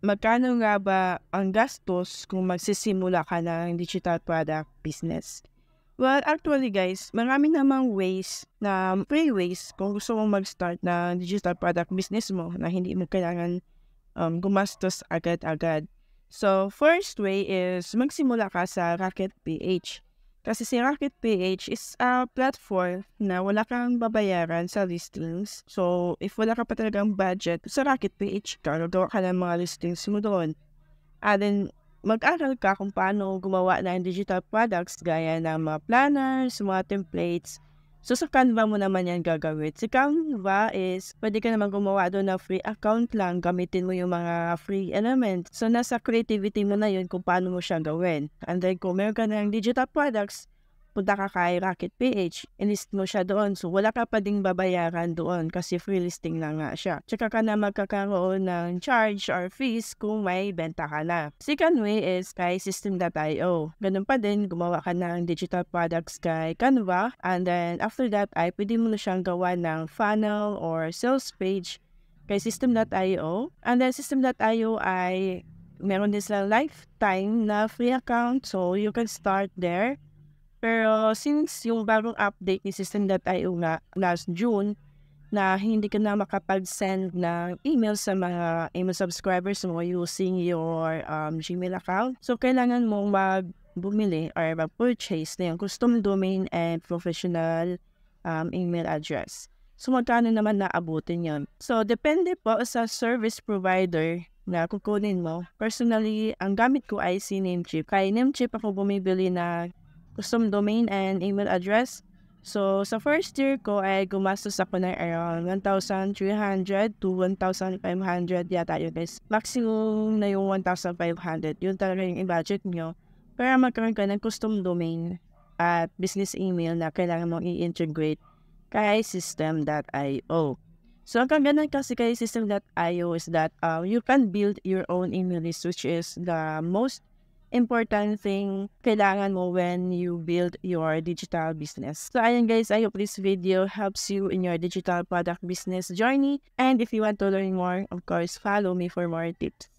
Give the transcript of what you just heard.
magkano nga ba ang gastos kung magsisimula ka ng digital product business? Well, actually guys, marami namang ways na free ways kung gusto mong mag-start ng digital product business mo na hindi mo kailangan um, gumastos agad-agad. So, first way is magsimula ka sa Rocket PH. Kasi si Rocket is a platform na wala kang babayaran sa listings. So, if wala ka pa talagang budget sa Rocket PH, gagawa ka ng mga listings mo doon. And then, mag-aral ka kung paano gumawa ng digital products gaya ng mga planners, mga templates, So sa Canva mo naman yan gagawin. Si Canva is, pwede ka naman gumawa doon na free account lang. Gamitin mo yung mga free elements. So nasa creativity mo na yun kung paano mo siya gawin. And then kung meron ka ng digital products, punta ka kay Rocket PH, ilist mo siya doon. So, wala ka pa ding babayaran doon kasi free listing na nga siya. Tsaka ka na magkakaroon ng charge or fees kung may benta ka na. Second way is kay System.io. Ganun pa din, gumawa ka ng digital products kay Canva. And then, after that, ay pwede mo na siyang gawa ng funnel or sales page kay System.io. And then, System.io ay meron din sila lifetime na free account. So, you can start there pero since yung bagong update ni System.io nga last June, na hindi ka na makapag-send na email sa mga email subscribers mo using your um, Gmail account. So, kailangan mong mag bumili or mag-purchase na yung custom domain and professional um, email address. So, magkano naman abutin yon So, depende po sa service provider na kukunin mo. Personally, ang gamit ko ay si Namecheap. Kay Namecheap ako bumibili na custom domain and email address. So, sa first year ko ay gumastos ako ng around 1,300 to 1,500 yata yun guys. Maximum na yung 1,500. Yun talaga yung i-budget nyo para magkaroon ka ng custom domain at business email na kailangan mong i-integrate kay system.io. So, ang kagandaan kasi kay system.io is that uh, you can build your own email list which is the most important thing kailangan mo when you build your digital business. So ayun guys, I hope this video helps you in your digital product business journey. And if you want to learn more, of course, follow me for more tips.